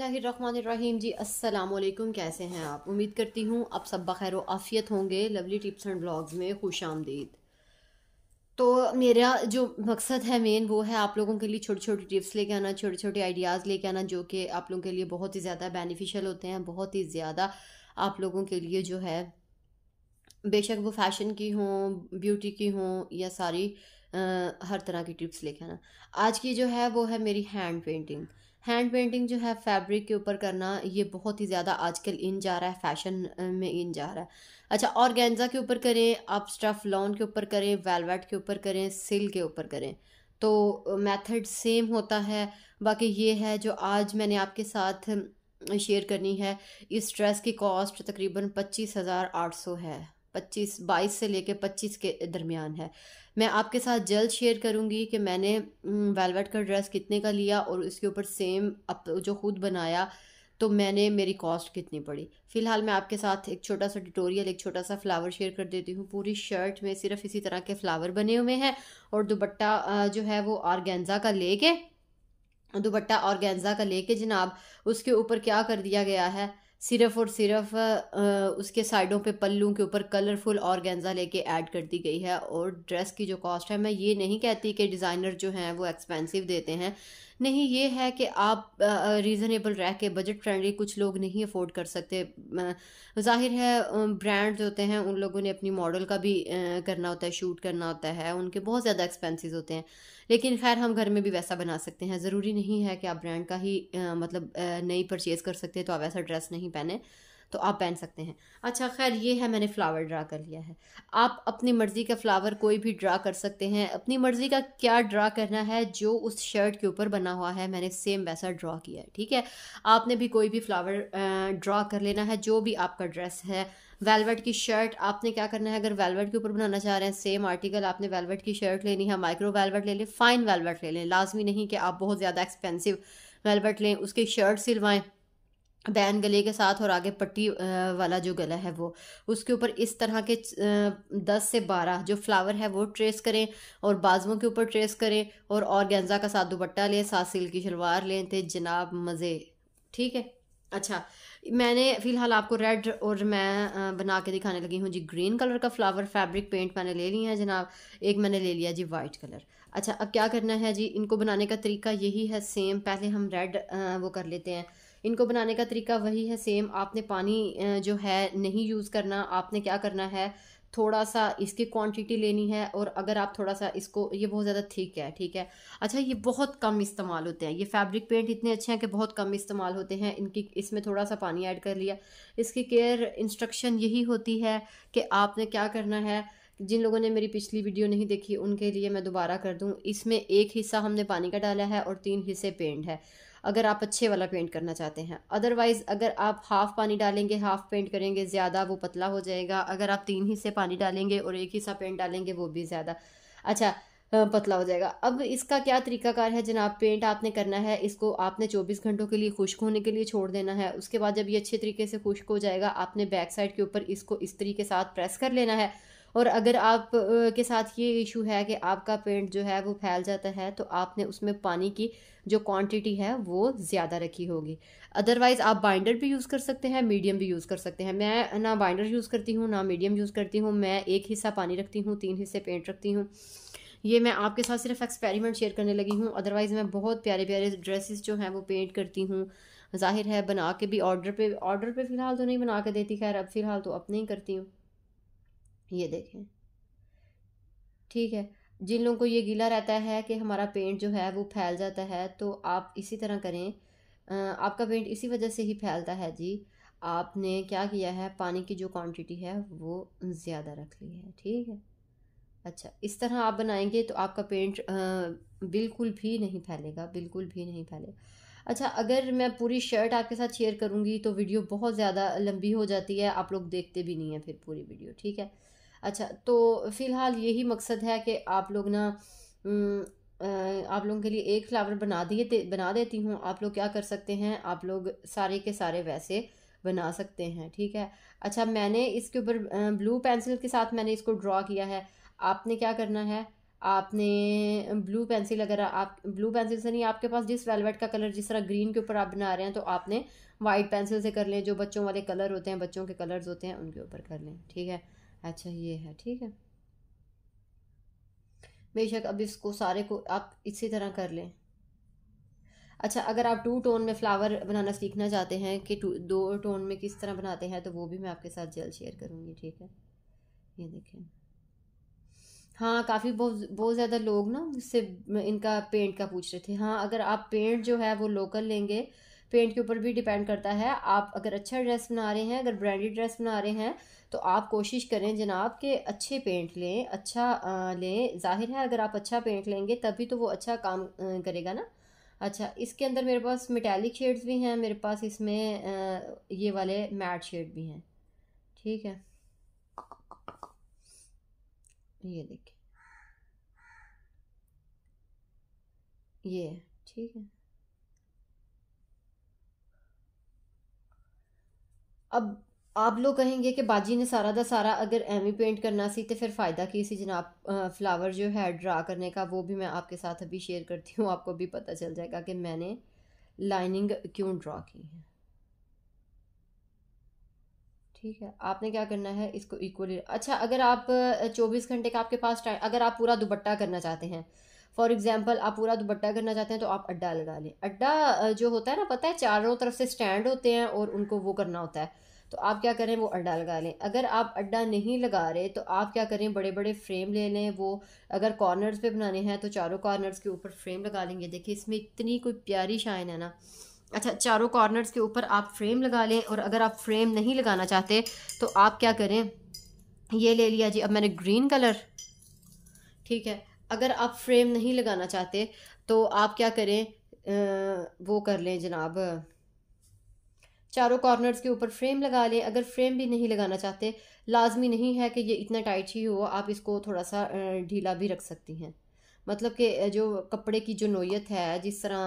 बिसमीम जी असलकुम कैसे हैं आप उम्मीद करती हूँ आप सब बखैर आफ़ियत होंगे लवली टिप्स एंड ब्लॉग्स में खुश आमदीद तो मेरा जो मकसद है मेन वो है आप लोगों के लिए छोटी छोटी टिप्स लेके आना छोटे छोटे आइडियाज़ लेके आना जो कि आप लोगों के लिए बहुत ही ज़्यादा बेनिफिशियल होते हैं बहुत ही ज़्यादा आप लोगों के लिए जो है बेशक वो फैशन की हों ब्यूटी की हों या सारी आ, हर तरह की टिप्स लेके आना आज की जो है वो है मेरी हैंड पेंटिंग हैंड पेंटिंग जो है फैब्रिक के ऊपर करना ये बहुत ही ज़्यादा आजकल इन जा रहा है फैशन में इन जा रहा है अच्छा और गेंजा के ऊपर करें आप स्टफ लॉन के ऊपर करें वेलवेट के ऊपर करें सिल के ऊपर करें तो मेथड सेम होता है बाकी ये है जो आज मैंने आपके साथ शेयर करनी है इस ड्रेस की कॉस्ट तकरीबन पच्चीस हज़ार आठ सौ है पच्चीस बाईस से लेके पच्चीस के दरमियान है मैं आपके साथ जल्द शेयर करूँगी कि मैंने वेलवेट का ड्रेस कितने का लिया और उसके ऊपर सेम अप जो खुद बनाया तो मैंने मेरी कॉस्ट कितनी पड़ी फ़िलहाल मैं आपके साथ एक छोटा सा ट्यूटोरियल एक छोटा सा फ्लावर शेयर कर देती हूँ पूरी शर्ट में सिर्फ इसी तरह के फ्लावर बने हुए हैं और दुपट्टा जो है वो आर्गेंजा का लेके दुपट्टा और गेंजा का लेके जनाब उसके ऊपर क्या कर दिया गया है सिर्फ और सिर्फ उसके साइडों पे पल्लू के ऊपर कलरफुल और गेंजा लेके ऐड कर दी गई है और ड्रेस की जो कॉस्ट है मैं ये नहीं कहती कि डिज़ाइनर जो हैं वो एक्सपेंसिव देते हैं नहीं ये है कि आप रीज़नेबल रह के बजट फ्रेंडली कुछ लोग नहीं अफोर्ड कर सकते जाहिर है जो होते हैं उन लोगों ने अपनी मॉडल का भी करना होता है शूट करना होता है उनके बहुत ज़्यादा एक्सपेंसिस होते हैं लेकिन खैर हम घर में भी वैसा बना सकते हैं ज़रूरी नहीं है कि आप ब्रांड का ही मतलब नई परचेज़ कर सकते तो आप वैसा ड्रेस नहीं पहने तो आप पहन सकते हैं अच्छा खैर ये है मैंने फ्लावर ड्रा कर लिया है आप अपनी मर्ज़ी का फ्लावर कोई भी ड्रा कर सकते हैं अपनी मर्ज़ी का क्या ड्रा करना है जो उस शर्ट के ऊपर बना हुआ है मैंने सेम वैसा ड्रा किया है ठीक है आपने भी कोई भी फ्लावर ड्रा कर लेना है जो भी आपका ड्रेस है वेलवेट की शर्ट आपने क्या करना है अगर वेलवेट के ऊपर बनाना चाह रहे हैं सेम आर्टिकल आपने वेलवेट की शर्ट लेनी है माइक्रो वेलवेट ले लें फ़ाइन वेलवेट ले लें लाजमी नहीं कि आप बहुत ज़्यादा एक्सपेंसिव वेलवेट लें उसकी शर्ट सिलवाएं बैन गले के साथ और आगे पट्टी वाला जो गला है वो उसके ऊपर इस तरह के दस से बारह जो फ्लावर है वो ट्रेस करें और बाजुओं के ऊपर ट्रेस करें और गेंजा का साथ दुपट्टा लें साथ सिल की शलवार लें थे जनाब मज़े ठीक है अच्छा मैंने फ़िलहाल आपको रेड और मैं बना के दिखाने लगी हूँ जी ग्रीन कलर का फ्लावर फैब्रिक पेंट मैंने ले लिया है जनाब एक मैंने ले लिया जी वाइट कलर अच्छा अब क्या करना है जी इनको बनाने का तरीका यही है सेम पहले हम रेड वो कर लेते हैं इनको बनाने का तरीका वही है सेम आपने पानी जो है नहीं यूज़ करना आपने क्या करना है थोड़ा सा इसकी क्वांटिटी लेनी है और अगर आप थोड़ा सा इसको ये बहुत ज़्यादा ठीक है ठीक है अच्छा ये बहुत कम इस्तेमाल होते हैं ये फैब्रिक पेंट इतने अच्छे हैं कि बहुत कम इस्तेमाल होते हैं इनकी इसमें थोड़ा सा पानी ऐड कर लिया इसकी केयर इंस्ट्रक्शन यही होती है कि आपने क्या करना है जिन लोगों ने मेरी पिछली वीडियो नहीं देखी उनके लिए मैं दोबारा कर दूँ इसमें एक हिस्सा हमने पानी का डाला है और तीन हिस्से पेंट है अगर आप अच्छे वाला पेंट करना चाहते हैं अदरवाइज़ अगर आप हाफ़ पानी डालेंगे हाफ़ पेंट करेंगे ज़्यादा वो पतला हो जाएगा अगर आप तीन हिस्से पानी डालेंगे और एक हिस्सा पेंट डालेंगे वो भी ज़्यादा अच्छा पतला हो जाएगा अब इसका क्या तरीकाकार है जनाब पेंट आपने करना है इसको आपने 24 घंटों के लिए खुश्क होने के लिए छोड़ देना है उसके बाद जब ये अच्छे तरीके से खुश्क हो जाएगा आपने बैक साइड के ऊपर इसको इस तरीके साथ प्रेस कर लेना है और अगर आप के साथ ये इशू है कि आपका पेंट जो है वो फैल जाता है तो आपने उसमें पानी की जो क्वांटिटी है वो ज़्यादा रखी होगी अदरवाइज़ आप बाइंडर भी यूज़ कर सकते हैं मीडियम भी यूज़ कर सकते हैं मैं ना बाइंडर यूज़ करती हूँ ना मीडियम यूज़ करती हूँ मैं एक हिस्सा पानी रखती हूँ तीन हिस्से पेंट रखती हूँ ये मैं आपके साथ सिर्फ एक्सपेरिमेंट शेयर करने लगी हूँ अदरवाइज़ मैं बहुत प्यारे प्यारे ड्रेसेस जो हैं वो पेंट करती हूँ जाहिर है बना के भी ऑर्डर पे ऑर्डर पे फ़िलहाल तो नहीं बना के देती खैर अब फ़िलहाल तो अपने ही करती हूँ ये देखें ठीक है जिन लोगों को ये गीला रहता है कि हमारा पेंट जो है वो फैल जाता है तो आप इसी तरह करें आपका पेंट इसी वजह से ही फैलता है जी आपने क्या किया है पानी की जो क्वांटिटी है वो ज़्यादा रख ली है ठीक है अच्छा इस तरह आप बनाएंगे तो आपका पेंट बिल्कुल भी नहीं फैलेगा बिल्कुल भी नहीं फैलेगा अच्छा अगर मैं पूरी शर्ट आपके साथ शेयर करूँगी तो वीडियो बहुत ज़्यादा लंबी हो जाती है आप लोग देखते भी नहीं हैं फिर पूरी वीडियो ठीक है अच्छा तो फ़िलहाल यही मकसद है कि आप लोग ना आप लोगों के लिए एक फ्लावर बना दिए बना देती हूँ आप लोग क्या कर सकते हैं आप लोग सारे के सारे वैसे बना सकते हैं ठीक है अच्छा मैंने इसके ऊपर ब्लू पेंसिल के साथ मैंने इसको ड्रॉ किया है आपने क्या करना है आपने ब्लू पेंसिल अगर आप ब्लू पेंसिल से नहीं आपके पास जिस वेलवेट का कलर जिस तरह ग्रीन के ऊपर आप बना रहे हैं तो आपने वाइट पेंसिल से कर लें जो बच्चों वाले कलर होते हैं बच्चों के कलर्स होते हैं उनके ऊपर कर लें ठीक है अच्छा ये है ठीक है बेशक अब इसको सारे को आप इसी तरह कर लें अच्छा अगर आप टू टोन में फ्लावर बनाना सीखना चाहते हैं कि टू दो टोन में किस तरह बनाते हैं तो वो भी मैं आपके साथ जल्द शेयर करूँगी ठीक है ये देखें हाँ काफ़ी बहुत बहुत ज़्यादा लोग ना मुझसे इनका पेंट का पूछ रहे थे हाँ अगर आप पेंट जो है वो लोकल लेंगे पेंट के ऊपर भी डिपेंड करता है आप अगर अच्छा ड्रेस बना रहे हैं अगर ब्रांडेड ड्रेस बना रहे हैं तो आप कोशिश करें जनाब के अच्छे पेंट लें अच्छा लें ज़ाहिर है अगर आप अच्छा पेंट लेंगे तभी तो वो अच्छा काम करेगा ना अच्छा इसके अंदर मेरे पास मेटेलिक शेड्स भी हैं मेरे पास इसमें ये वाले मैट शेड भी हैं ठीक है ये देखिए ये ठीक है अब आप लोग कहेंगे कि बाजी ने सारा दा सारा अगर एमी पेंट करना सी तो फिर फ़ायदा की सी जनाब फ्लावर जो है ड्रा करने का वो भी मैं आपके साथ अभी शेयर करती हूँ आपको भी पता चल जाएगा कि मैंने लाइनिंग क्यों ड्रा की है ठीक है आपने क्या करना है इसको इक्वली अच्छा अगर आप चौबीस घंटे का आपके पास टाइम अगर आप पूरा दुपट्टा करना चाहते हैं फॉर एग्जाम्पल आप पूरा दुपट्टा करना चाहते हैं तो आप अड्डा लगा लें अड्डा जो होता है ना पता है चारों तरफ से स्टैंड होते हैं और उनको वो करना होता है तो आप क्या करें वो अड्डा लगा लें अगर आप अड्डा नहीं लगा रहे तो आप क्या करें बड़े बड़े फ्रेम ले लें वो अगर कॉर्नर्स पे बनाने हैं तो चारों कॉर्नर्स के ऊपर फ्रेम लगा लेंगे देखिए इसमें इतनी कोई प्यारी शाइन है ना अच्छा चारों कॉर्नर्स के ऊपर आप फ्रेम लगा लें और अगर आप फ्रेम नहीं लगाना चाहते तो आप क्या करें ये ले लिया जी अब मैंने ग्रीन कलर ठीक है अगर आप फ्रेम नहीं लगाना चाहते तो आप क्या करें आ, वो कर लें जनाब चारों कॉर्नर्स के ऊपर फ्रेम लगा लें अगर फ्रेम भी नहीं लगाना चाहते लाजमी नहीं है कि ये इतना टाइट ही हो आप इसको थोड़ा सा ढीला भी रख सकती हैं मतलब कि जो कपड़े की जो नोयत है जिस तरह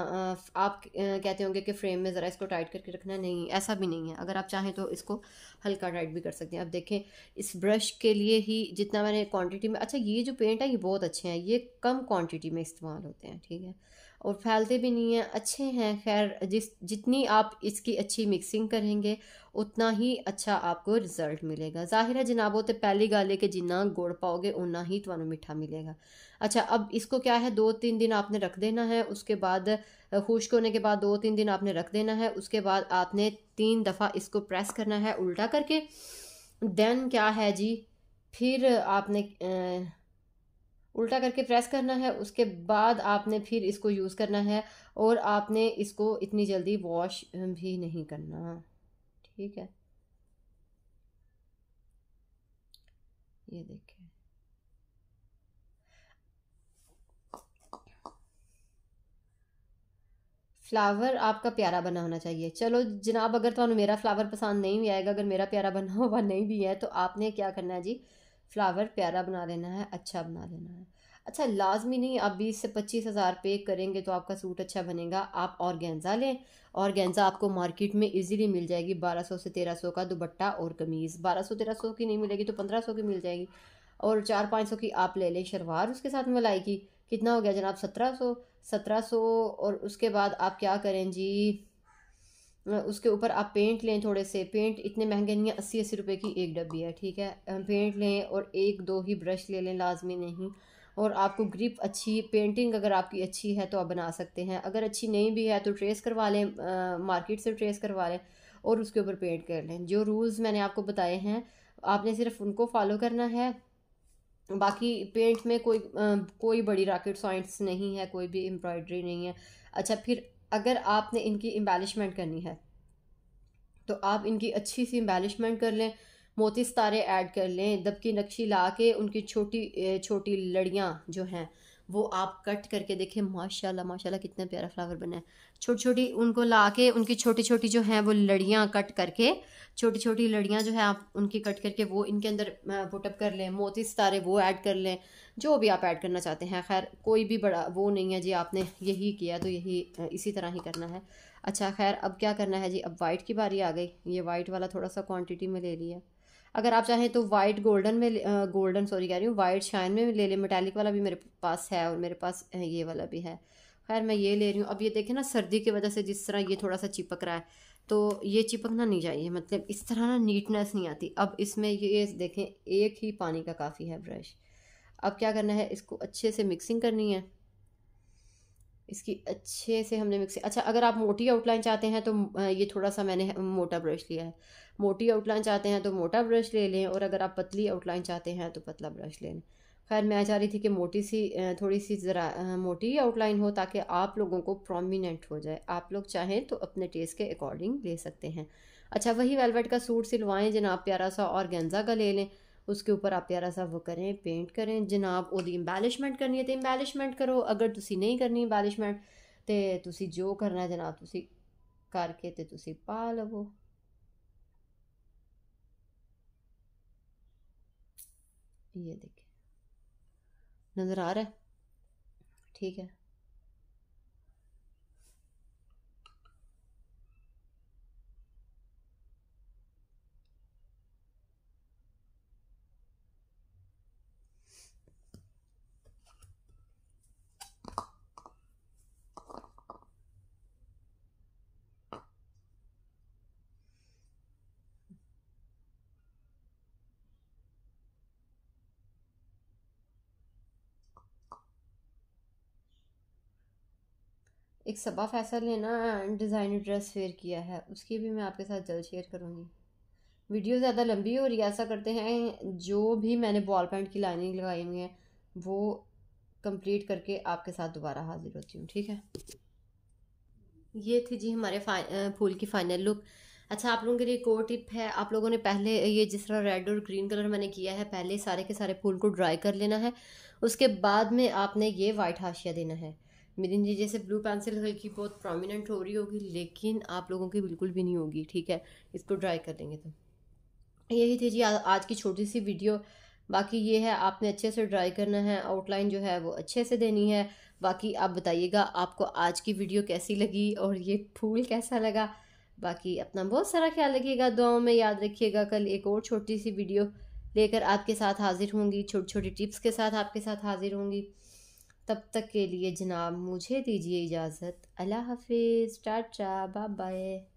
आप कहते होंगे कि फ्रेम में ज़रा इसको टाइट करके रखना नहीं ऐसा भी नहीं है अगर आप चाहें तो इसको हल्का टाइट भी कर सकते हैं अब देखें इस ब्रश के लिए ही जितना मैंने क्वांटिटी में अच्छा ये जो पेंट है ये बहुत अच्छे हैं ये कम क्वांटिटी में इस्तेमाल होते हैं ठीक है और फैलते भी नहीं हैं अच्छे हैं खैर जिस जितनी आप इसकी अच्छी मिक्सिंग करेंगे उतना ही अच्छा आपको रिजल्ट मिलेगा ज़ाहिर है जनाब तो पहली गल है कि जिन्ना गुड़ पाओगे उन्ना ही थानू मीठा मिलेगा अच्छा अब इसको क्या है दो तीन दिन आपने रख देना है उसके बाद खुश्क होने के बाद दो तीन दिन आपने रख देना है उसके बाद आपने तीन दफ़ा इसको प्रेस करना है उल्टा करके देन क्या है जी फिर आपने उल्टा करके प्रेस करना है उसके बाद आपने फिर इसको यूज़ करना है और आपने इसको इतनी जल्दी वॉश भी नहीं करना ठीक है ये देखिए फ्लावर आपका प्यारा बना होना चाहिए चलो जनाब अगर तो मेरा फ्लावर पसंद नहीं भी आएगा अगर मेरा प्यारा बना हुआ नहीं भी है तो आपने क्या करना है जी फ्लावर प्यारा बना देना है अच्छा बना देना है अच्छा लाजमी नहीं आप बीस से पच्चीस हज़ार पे करेंगे तो आपका सूट अच्छा बनेगा आप और गेंजा लें और गेंजा आपको मार्केट में इजीली मिल जाएगी बारह सौ से तेरह सौ का दुबट्टा और कमीज़ बारह सौ तेरह सौ की नहीं मिलेगी तो पंद्रह सौ की मिल जाएगी और चार पाँच सौ की आप ले लें शलवार उसके साथ मलाई की कितना हो गया जनाब सत्रह सौ सत्रह सौ और उसके बाद आप क्या करें जी उसके ऊपर आप पेंट लें थोड़े से पेंट इतने महंगे नहीं है अस्सी अस्सी रुपये की एक डब्बी है ठीक है पेंट लें और एक दो ही ब्रश ले लें लाजमी नहीं और आपको ग्रिप अच्छी पेंटिंग अगर आपकी अच्छी है तो आप बना सकते हैं अगर अच्छी नहीं भी है तो ट्रेस करवा लें मार्केट से ट्रेस करवा लें और उसके ऊपर पेंट कर लें जो रूल्स मैंने आपको बताए हैं आपने सिर्फ उनको फॉलो करना है बाकी पेंट में कोई आ, कोई बड़ी रॉकेट साइंस नहीं है कोई भी एम्ब्रॉयडरी नहीं है अच्छा फिर अगर आपने इनकी एम्बेलिशमेंट करनी है तो आप इनकी अच्छी सी एम्बेलिशमेंट कर लें मोती सितारे ऐड कर लें दबकी नक्शी ला के उनकी छोटी छोटी लड़ियाँ जो हैं वो आप कट करके देखें माशाल्लाह माशाल्लाह कितना प्यारा फ्लावर बना है छोटी छोटी उनको ला के उनकी छोटी छोटी जो हैं वो लड़ियाँ कट करके छोटी छोटी लड़ियाँ जो है आप उनकी कट करके वो इनके अंदर पुटअप कर लें मोती सितारे वो ऐड कर लें जो भी आप ऐड करना चाहते हैं खैर कोई भी बड़ा वो नहीं है जी आपने यही किया तो यही इसी तरह ही करना है अच्छा खैर अब क्या करना है जी अब वाइट की बारी आ गई ये वाइट वाला थोड़ा सा क्वान्टिटी में ले लिया अगर आप चाहें तो वाइट गोल्डन में गोल्डन सॉरी कह रही हूँ वाइट शाइन में ले लें मेटेलिक वाला भी मेरे पास है और मेरे पास ये वाला भी है खैर मैं ये ले रही हूँ अब ये देखें ना सर्दी की वजह से जिस तरह ये थोड़ा सा चिपक रहा है तो ये चिपकना नहीं चाहिए मतलब इस तरह ना नीटनेस नहीं आती अब इसमें ये देखें एक ही पानी का काफ़ी है ब्रश अब क्या करना है इसको अच्छे से मिक्सिंग करनी है इसकी अच्छे से हमने मिक्स अच्छा अगर आप मोटी आउटलाइन चाहते हैं तो ये थोड़ा सा मैंने मोटा ब्रश लिया है मोटी आउटलाइन चाहते हैं तो मोटा ब्रश ले लें और अगर आप पतली आउटलाइन चाहते हैं तो पतला ब्रश ले लें खैर मैं चाह रही थी कि मोटी सी थोड़ी सी ज़रा मोटी आउटलाइन हो ताकि आप लोगों को प्रोमिनेंट हो जाए आप लोग चाहें तो अपने टेस्ट के अकॉर्डिंग ले सकते हैं अच्छा वही वेलवेट का सूट सिलवाएं जनाब प्यारा सा और गेंजा का ले लें उसके ऊपर आप प्यारा सा वो करें पेंट करें जनाब वो इम्बैलिशमेंट करनी है तो इम्बैलिशमेंट करो अगर ਤੁਸੀਂ नहीं करनी ਇਮਬੈਲਿਸ਼ਮੈਂਟ तो ਤੁਸੀਂ ਜੋ ਕਰਨਾ जनाब ਤੁਸੀਂ ਕਰਕੇ ਤੇ ਤੁਸੀਂ ਪਾ ਲਵੋ ये देखिए नज़र आ रहा है ठीक है एक सबा फैसल ने ना डिज़ाइनर ड्रेस वेयर किया है उसकी भी मैं आपके साथ जल्द शेयर करूँगी वीडियो ज़्यादा लंबी हो रही है ऐसा करते हैं जो भी मैंने बॉल पैंट की लाइनिंग लगाई हुई है वो कंप्लीट करके आपके साथ दोबारा हाजिर होती हूँ ठीक है ये थी जी हमारे फूल की फाइनल लुक अच्छा आप लोगों के लिए एक और टिप है आप लोगों ने पहले ये जिस तरह रेड और ग्रीन कलर मैंने किया है पहले सारे के सारे फूल को ड्राई कर लेना है उसके बाद में आपने ये वाइट हाशिया देना है मिदिन जी जैसे ब्लू पेंसिल हल्की बहुत प्रोमिनेंट हो रही होगी लेकिन आप लोगों की बिल्कुल भी नहीं होगी ठीक है इसको ड्राई कर लेंगे तो यही थी जी आ, आज की छोटी सी वीडियो बाकी ये है आपने अच्छे से ड्राई करना है आउटलाइन जो है वो अच्छे से देनी है बाकी आप बताइएगा आपको आज की वीडियो कैसी लगी और ये फूल कैसा लगा बाकी अपना बहुत सारा ख्याल रखिएगा दुआओं में याद रखिएगा कल एक और छोटी सी वीडियो लेकर आपके साथ हाजिर होंगी छोटी छोटी टिप्स के साथ आपके साथ हाजिर होंगी तब तक के लिए जनाब मुझे दीजिए इजाज़त अल्लाह हाफिज़ टाटा बाय बाय